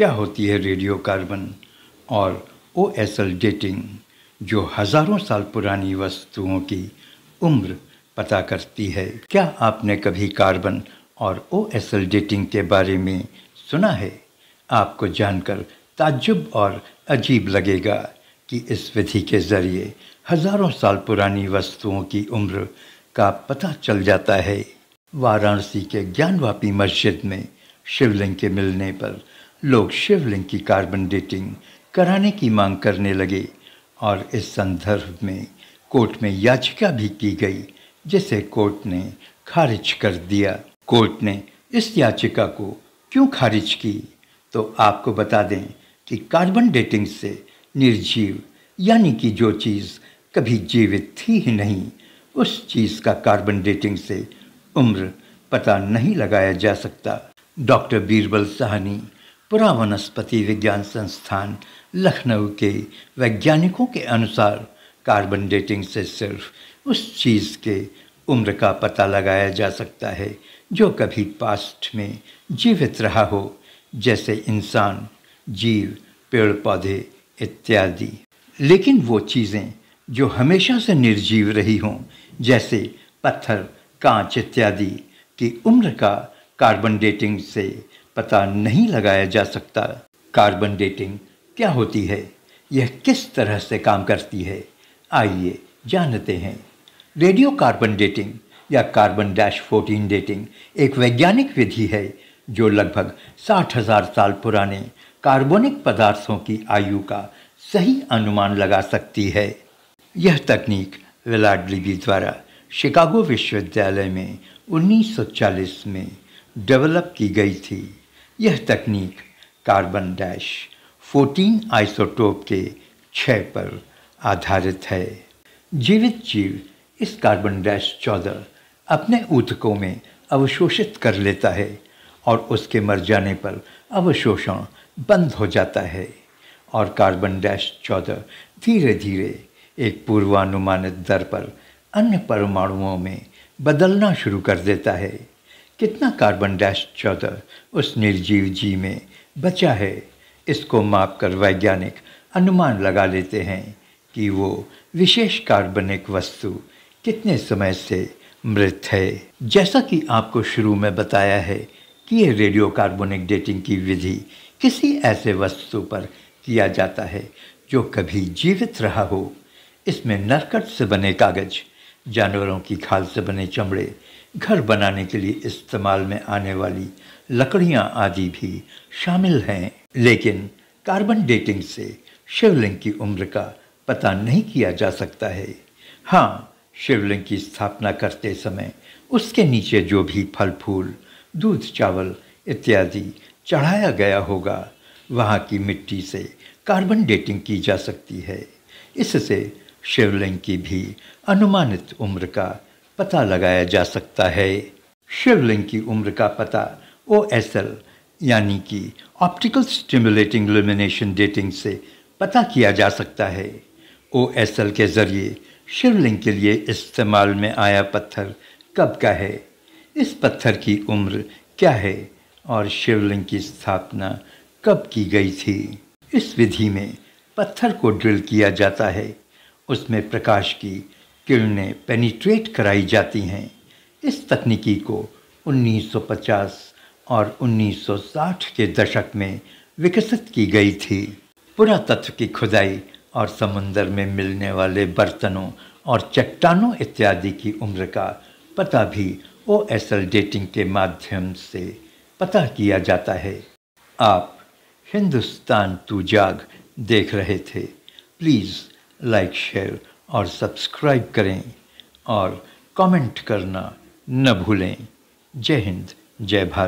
क्या होती है रेडियो कार्बन और ओ एस एल डेटिंग जो हजारों साल पुरानी वस्तुओं की उम्र पता करती है क्या आपने कभी कार्बन और ओ एस डेटिंग के बारे में सुना है आपको जानकर ताज्जुब और अजीब लगेगा कि इस विधि के ज़रिए हजारों साल पुरानी वस्तुओं की उम्र का पता चल जाता है वाराणसी के ज्ञानवापी मस्जिद में शिवलिंग के मिलने पर लोग शिवलिंग की कार्बन डेटिंग कराने की मांग करने लगे और इस संदर्भ में कोर्ट में याचिका भी की गई जिसे कोर्ट ने खारिज कर दिया कोर्ट ने इस याचिका को क्यों खारिज की तो आपको बता दें कि कार्बन डेटिंग से निर्जीव यानी कि जो चीज़ कभी जीवित थी ही नहीं उस चीज़ का कार्बन डेटिंग से उम्र पता नहीं लगाया जा सकता डॉक्टर बीरबल साहनी पुरा वनस्पति विज्ञान संस्थान लखनऊ के वैज्ञानिकों के अनुसार कार्बन डेटिंग से सिर्फ उस चीज़ के उम्र का पता लगाया जा सकता है जो कभी पास्ट में जीवित रहा हो जैसे इंसान जीव पेड़ पौधे इत्यादि लेकिन वो चीज़ें जो हमेशा से निर्जीव रही हों जैसे पत्थर कांच इत्यादि की उम्र का कार्बन डेटिंग से पता नहीं लगाया जा सकता कार्बन डेटिंग क्या होती है यह किस तरह से काम करती है आइए जानते हैं रेडियो कार्बन डेटिंग या कार्बन डैश फोर्टीन डेटिंग एक वैज्ञानिक विधि है जो लगभग साठ हजार साल पुराने कार्बनिक पदार्थों की आयु का सही अनुमान लगा सकती है यह तकनीक वेलाडलीबी द्वारा शिकागो विश्वविद्यालय में 1940 में डेवलप की गई थी यह तकनीक कार्बन डैश 14 आइसोटोप के छः पर आधारित है जीवित जीव इस कार्बन डैश चौदह अपने ऊतकों में अवशोषित कर लेता है और उसके मर जाने पर अवशोषण बंद हो जाता है और कार्बन डैश चौदह धीरे धीरे एक पूर्वानुमानित दर पर अन्य परमाणुओं में बदलना शुरू कर देता है कितना कार्बन डैश चौदह उस निर्जीव जी में बचा है इसको माप कर वैज्ञानिक अनुमान लगा लेते हैं कि वो विशेष कार्बनिक वस्तु कितने समय से मृत है जैसा कि आपको शुरू में बताया है कि ये रेडियो कार्बोनिक डेटिंग की विधि किसी ऐसे वस्तु पर किया जाता है जो कभी जीवित रहा हो इसमें नरकट से बने कागज जानवरों की खाल से बने चमड़े घर बनाने के लिए इस्तेमाल में आने वाली लकड़ियां आदि भी शामिल हैं लेकिन कार्बन डेटिंग से शिवलिंग की उम्र का पता नहीं किया जा सकता है हाँ शिवलिंग की स्थापना करते समय उसके नीचे जो भी फल फूल दूध चावल इत्यादि चढ़ाया गया होगा वहाँ की मिट्टी से कार्बन डेटिंग की जा सकती है इससे शिवलिंग की भी अनुमानित उम्र का पता लगाया जा सकता है शिवलिंग की उम्र का पता ओ एस एल यानी कि ऑप्टिकल स्टिमुलेटिंग लुमिनेशन डेटिंग से पता किया जा सकता है ओ एस एल के ज़रिए शिवलिंग के लिए इस्तेमाल में आया पत्थर कब का है इस पत्थर की उम्र क्या है और शिवलिंग की स्थापना कब की गई थी इस विधि में पत्थर को ड्रिल किया जाता है उसमें प्रकाश की किरणें पेनिट्रेट कराई जाती हैं इस तकनीकी को 1950 और 1960 के दशक में विकसित की गई थी पुरातत्व की खुदाई और समुंदर में मिलने वाले बर्तनों और चट्टानों इत्यादि की उम्र का पता भी ओ एस एल डेटिंग के माध्यम से पता किया जाता है आप हिंदुस्तान तू जाग देख रहे थे प्लीज़ लाइक शेयर और सब्सक्राइब करें और कमेंट करना न भूलें जय हिंद जय भारत